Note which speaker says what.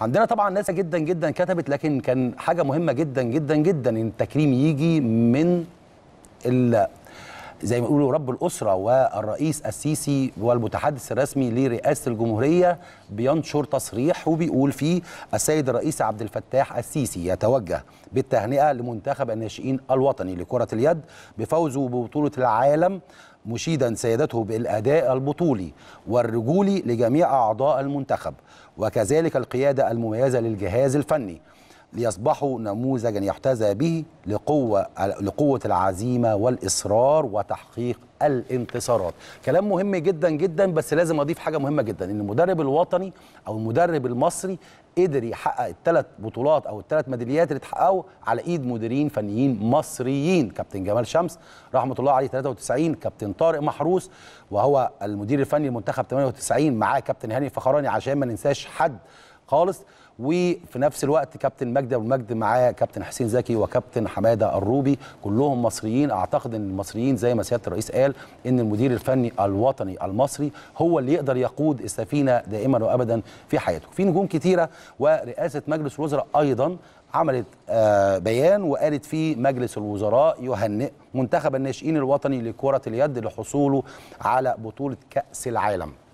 Speaker 1: عندنا طبعا ناسا جدا جدا كتبت لكن كان حاجه مهمه جدا جدا جدا ان التكريم يجي من زي ما يقولوا رب الاسره والرئيس السيسي والمتحدث الرسمي لرئاسه الجمهوريه بينشر تصريح وبيقول فيه السيد الرئيس عبد الفتاح السيسي يتوجه بالتهنئه لمنتخب الناشئين الوطني لكره اليد بفوزه ببطوله العالم مشيدا سيادته بالاداء البطولي والرجولي لجميع اعضاء المنتخب وكذلك القياده المميزه للجهاز الفني ليصبحوا نموذجا يحتذى به لقوة لقوة العزيمة والإصرار وتحقيق الانتصارات كلام مهم جدا جدا بس لازم أضيف حاجة مهمة جدا إن المدرب الوطني أو المدرب المصري قدر يحقق الثلاث بطولات أو الثلاث ميداليات اللي اتحققوا على إيد مديرين فنيين مصريين كابتن جمال شمس رحمة الله عليه 93 كابتن طارق محروس وهو المدير الفني لمنتخب 98 معاه كابتن هاني الفخراني عشان ما ننساش حد خالص وفي نفس الوقت كابتن مجدي ابو المجد معاه كابتن حسين زكي وكابتن حماده الروبي كلهم مصريين اعتقد ان المصريين زي ما سياده الرئيس قال ان المدير الفني الوطني المصري هو اللي يقدر يقود السفينه دائما وابدا في حياته في نجوم كثيره ورئاسه مجلس الوزراء ايضا عملت آه، بيان وقالت فيه مجلس الوزراء يهنئ منتخب الناشئين الوطني لكرة اليد لحصوله على بطولة كأس العالم